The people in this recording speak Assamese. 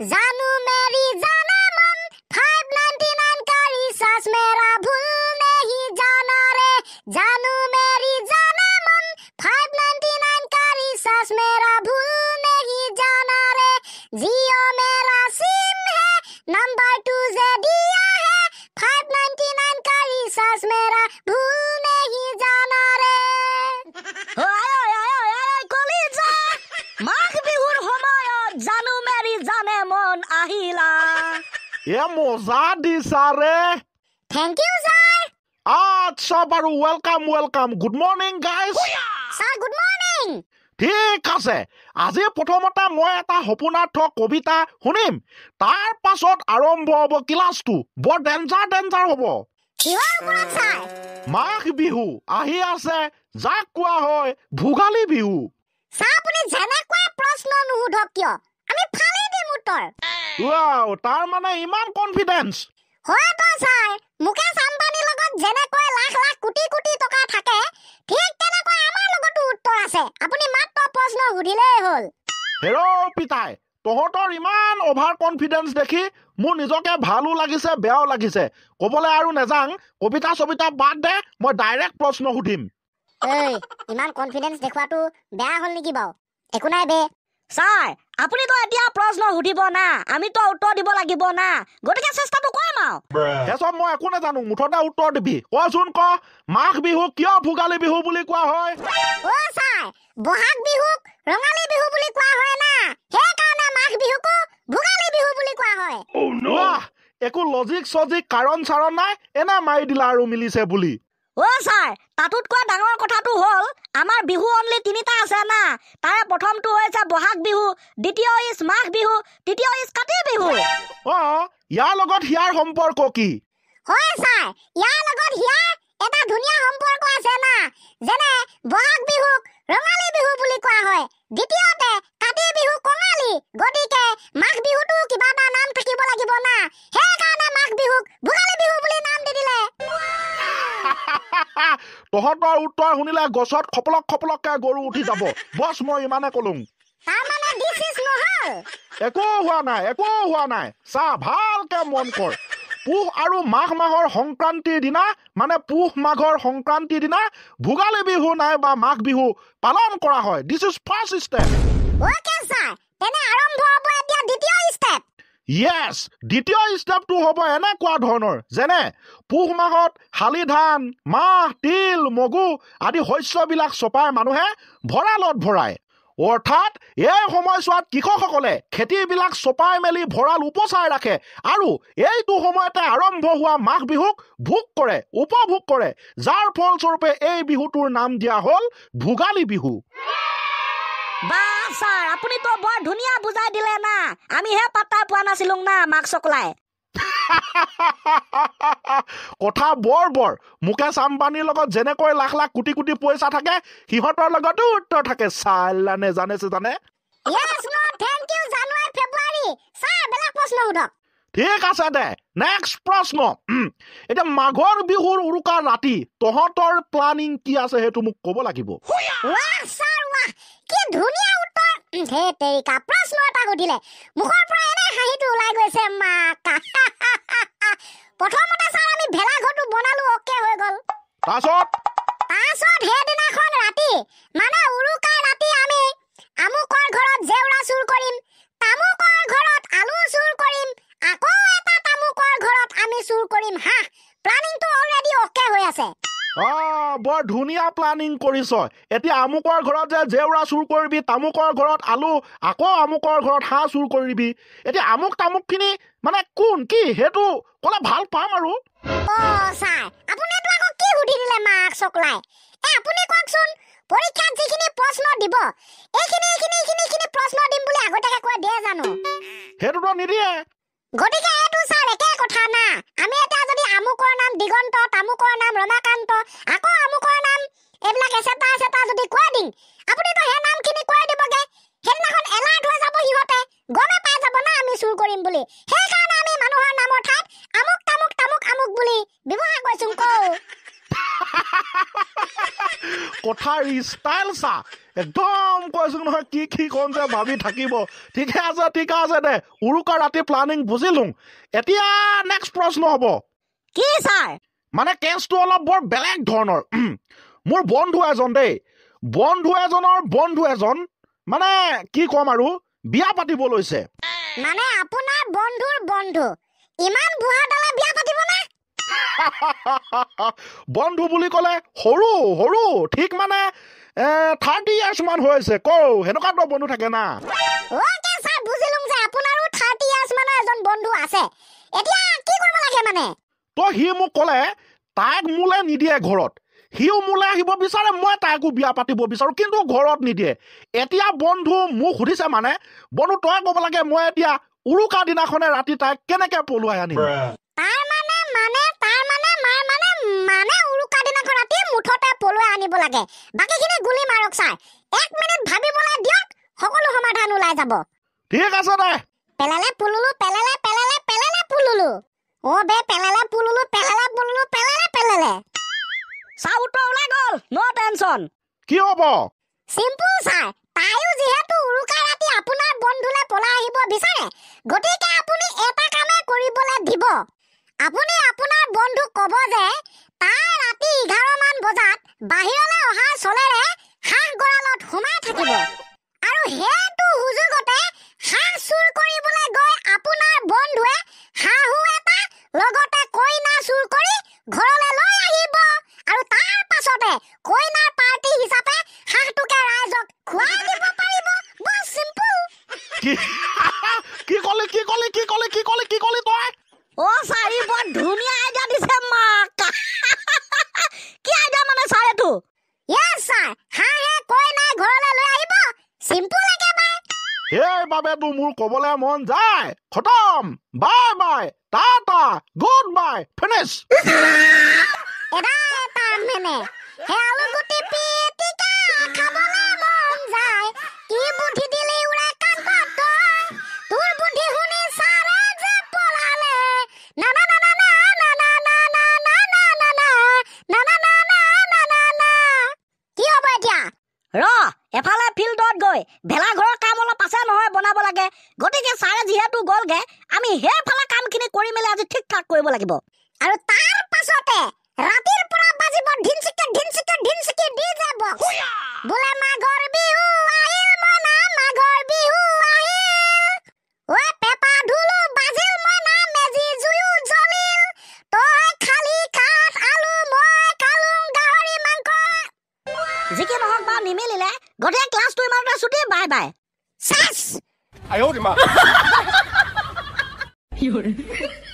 Zanu Mary Zanu. আহিলা এ মজা দিছা ৰে থ্যাংক ইউ স্যাৰ আচ্ছা বাৰু welcome welcome good morning guys sir good morning ঠিক আছে আজি প্ৰথমতে মই এটা সপোনাৰ্থ কবিতা শুনিম তাৰ পাছত আৰম্ভ হ'ব ক্লাছটো বৰ ডেঞ্জাৰ ডেঞ্জাৰ হ'ব মাঘ বিহু আহি আছে যাক কোৱা হয় ভোগালী বিহু চাহ আপুনি যেনেকুৱা প্ৰশ্ন নুসুধক কিয় আমি ফালি দিম উত্তৰ ৱাও তাৰ মানে ইমান কনফিডেন্স হয়তো ছাৰ মুকেশ আম্বানীৰ লগত যেনেকৈ লাখ লাখ কোটি কোটি টকা থাকে ঠিক তেনেকৈ আমাৰ লগতো উত্তৰ আছে আপুনি মাত্ৰ প্ৰশ্ন সুধিলেই হ'ল হেৰৌ পিতাই তহঁতৰ ইমান অভাৰ কনফিডেন্স দেখি মোৰ নিজকে ভালো লাগিছে বেয়াও লাগিছে ক'বলৈ আৰু নেযাং কবিতা চবিতা বাদ দে মই ডাইৰেক্ট প্ৰশ্ন সুধিম এই ইমান কনফিডেন্স দেখুৱাটো বেয়া হ'ল নেকি বাৰু একো নাই বে ছাৰ আপুনিতো এতিয়া প্ৰশ্ন সুধিব না আমিতো উত্তৰ দিব লাগিব না গতিকে চেষ্টাটো কৰিম আৰু মই একো নাজানো মুঠতে উত্তৰ দিবি কচোন ক মাঘ বিহু কিয় ভোগালী বিহু বুলি কোৱা হয় বহাগ বিহুক ৰঙালী বিহু বুলি কোৱা হয় না সেইকাৰণে মাঘ বিহুকো ভোগালী বিহু বুলি কোৱা হয় oh, একো লজিক চজিক কাৰণ চাৰণ নাই এনে মাৰি দিলা আৰু মিলিছে বুলি ঐ ছাৰ তাতোতকৈ ডাঙৰ কথাটো হ'ল আমাৰ বিহু অনলি তিনিটা আছে না তাৰে প্ৰথমটো হৈছে বহাগ বিহু দ্বিতীয় ইজ মাঘ বিহু তৃতীয় ইজ কাতি বিহু অঁ ইয়াৰ লগত হিয়াৰ সম্পৰ্ক কি হয় ছাৰ ইয়াৰ লগত হিয়াৰ এটা ধুনীয়া সম্পৰ্ক আছে না যেনে বহাগ বিহুক ৰঙালী বিহু বুলি কোৱা হয় দ্বিতীয়তে কাতি বিহু কঙালী গতিকে সিহঁতৰ উত্তৰ শুনিলে গছত খপলক খপলককে গৰু উঠি যাব বচ মই ইমানে কলো একো হোৱা নাই একো হোৱা নাই চা ভালকে মন কৰ পুহ আৰু মাঘ মাহৰ সংক্ৰান্তিৰ দিনা মানে পুহ মাঘৰ সংক্ৰান্তিৰ দিনা ভোগালী বিহু নাই বা মাঘ বিহু পালন কৰা হয় দিছ ইজ ফাৰ্ষ্ট ষ্টেপ তেনে আৰম্ভ হ'ব এতিয়া দ্বিতীয় য়েছ দ্বিতীয় ষ্টেপটো হ'ব এনেকুৱা ধৰণৰ যেনে পুহ মাহত শালি ধান মাহ তিল মগু আদি শস্যবিলাক চপাই মানুহে ভঁৰালত ভৰায় অৰ্থাৎ এই সময়ছোৱাত কৃষকসকলে খেতিবিলাক চপাই মেলি ভঁৰাল উপচাই ৰাখে আৰু এইটো সময়তে আৰম্ভ হোৱা মাঘ বিহুক ভোগ কৰে উপভোগ কৰে যাৰ ফলস্বৰূপে এই বিহুটোৰ নাম দিয়া হ'ল ভোগালী বিহু বা ছাৰ আপুনিতো বৰ ধুনীয়া বুজাই দিলে না আমি হে পাতা পোৱা নাছিলো না মাক্স অকলাই কথা বৰ বৰ মোকে চাম্পানীৰ লগত যেনেকৈ লাখ লাখ কোটি কোটি পইচা থাকে সিহঁতৰ লগতো উত্তৰ থাকে চাল্লানে জানে চে জানে ঠিক আছে দে নেক্সট প্ৰশ্ন এতিয়া মাঘৰ বিহুৰ উৰুকা ৰাতি তহঁতৰ প্লানিং কি আছে সেইটো মোক ক'ব লাগিব কি ধুনীয়া উত্তৰ হে তেৰিকা প্ৰশ্ন এটা সুধিলে মুখৰ পৰা এনে হাঁহিটো ওলাই গৈছে মাক প্ৰথমতে ছাৰ আমি ভেলাঘৰটো বনালো অকে হৈ গ'ল পাছত পাছত সেইদিনাখন ৰাতি মানে উৰুকা ৰাতি আমি আমুকৰ ঘৰত জেউৰা চুৰ কৰিম তামুকৰ ঘৰত আলু চুৰ কৰিম আকৌ এটা তামুকৰ ঘৰত আমি চুৰ কৰিম হাঁহ প্লানিংটো অলৰেডি অকে হৈ আছে অ' বৰ ধুনীয়া প্লানিং কৰিছ এতিয়া আমুকৰ ঘৰত যে জেউৰা চুৰ কৰিবি তামুকৰ ঘৰত আলু আকৌ আমুকৰ ঘৰত হাঁহ চুৰ কৰিবি এতিয়া আমুক তামুকখিনি মানে কোন কি সেইটো ক'লে ভাল পাম আৰু সেইটোতো নিদিয়ে গতিকে এইটো ছাৰ একে কথা না আমি এতিয়া যদি আমুকৰ নাম দিগন্ত তামুকৰ নাম ৰমাকান্ত আকৌ আমুকৰ নাম এইবিলাক এচেটা এচেটা যদি কোৱা দিম আপুনিতো সেই নামখিনি কোৱাই দিবগে সেইদিনাখন এলাৰ্ট হৈ যাব সিহঁতে গমে পাই যাব না আমি চুৰ কৰিম বুলি সেইকাৰণে আমি মানুহৰ নামৰ ঠাইত আমুক তামুক তামুক আমুক বুলি ব্যৱহাৰ কৰিছো কওঁ কথাৰ ষ্টাইল চা একদম কৈছো নহয় কি কি কম যে ভাবি থাকিব ঠিকে আছে ঠিকে আছে দে উৰুকা ৰাতি প্লানিং বুজিলো এতিয়া নেক্সট প্ৰশ্ন হ'ব কি ছাৰ মানে কেছটো অলপ বৰ বেলেগ ধৰণৰ মোৰ বন্ধু এজন দেই বন্ধু এজনৰ বন্ধু এজন মানে কি কম আৰু বিয়া পাতিব লৈছে মানে আপোনাৰ বন্ধুৰ বন্ধু ইমান বুঢ়াডালে বিয়া পাতিবনে বন্ধু বুলি ক'লে সৰু সৰু ঠিক মানে থাৰ্টি ইয়াৰ্ছ মান হৈছে কওঁ সেনেকুৱা বন্ধু থাকে না তাইক মোলে নিদিয়ে ঘৰত সিও মোলে আহিব বিচাৰে মই তাইকো বিয়া পাতিব বিচাৰোঁ কিন্তু ঘৰত নিদিয়ে এতিয়া বন্ধু মোক সুধিছে মানে বন্ধু তই ক'ব লাগে মই এতিয়া উৰুকা দিনাখনে ৰাতি তাইক কেনেকে পলুৱাই আনিম মানে উৰুকা দিনা ৰাতি মুঠতে পলুৱাই আনিব লাগে বাকীখিনি গুলি মাৰক ছাৰ এক মিনিট ভাবিবলৈ দিয়ক সকলো সমাধান ওলাই যাব ঠিক আছে দে পেলালে পুলুলু পেলালে পেলালে পেলালে পুলুলু অ বে পেলালে পুলুলু পেলালে পুলুলু পেলালে পেলালে চাউটো ওলাই গ'ল ন' টেনশ্যন কি হ'ব চিম্পুল ছাৰ তাইও যিহেতু উৰুকা ৰাতি আপোনাৰ বন্ধুলৈ পলাই আহিব বিচাৰে গতিকে আপুনি এটা কামেই কৰিবলৈ দিব আপুনি আপোনাৰ বন্ধুক ক'ব যে তাৰ ৰাতি এঘাৰমান বজাত বাহিৰলৈ অহা চলেৰে হাঁহ গঁৰালত সোমাই থাকিব আৰু সেইটো সুযোগতে হাঁহ চুৰ কৰিবলৈ গৈ আপোনাৰ বন্ধুৱে হাঁহো এটা লগতে কইনা চুৰ কৰি ঘৰলৈ লৈ আহিব আৰু তাৰ পাছতে কইনাৰ পাৰ্টি হিচাপে হাঁহটোকে ৰাইজক খুৱাই দিব পাৰিব বহুত চিম্পল কি কলে কি কলে কি কলে কি কলে কি কলে তই অ' চাৰি বৰ ধুনীয়া আইডিয়া হিচাপেতো মোৰ ক'বলৈ মন যায় খতম bye bye tata goodbye finish সেয়া খাবলৈ মন যায় কি বুদ্ধি লাগিব আৰু তাৰ পাছতে ৰাতিৰ পৰা বাজিব ঢিনচিকে ঢিনচিকে ঢিনচিকে দি যাব বোলে মাঘৰ বিহু আহিল মই না বিহু আহিল ঐ পেপা ধুলো বাজিল মই মেজি জুয়ো জ্বলিল তই খালি কাঠ আলু মই খালো গাহৰি মাংস যি কি বা নিমিলিলে গধে ক্লাছটো ইমান এটা ছুটি বাই বাই চাছ আয়ৌ ৰিমা ইয়োৰ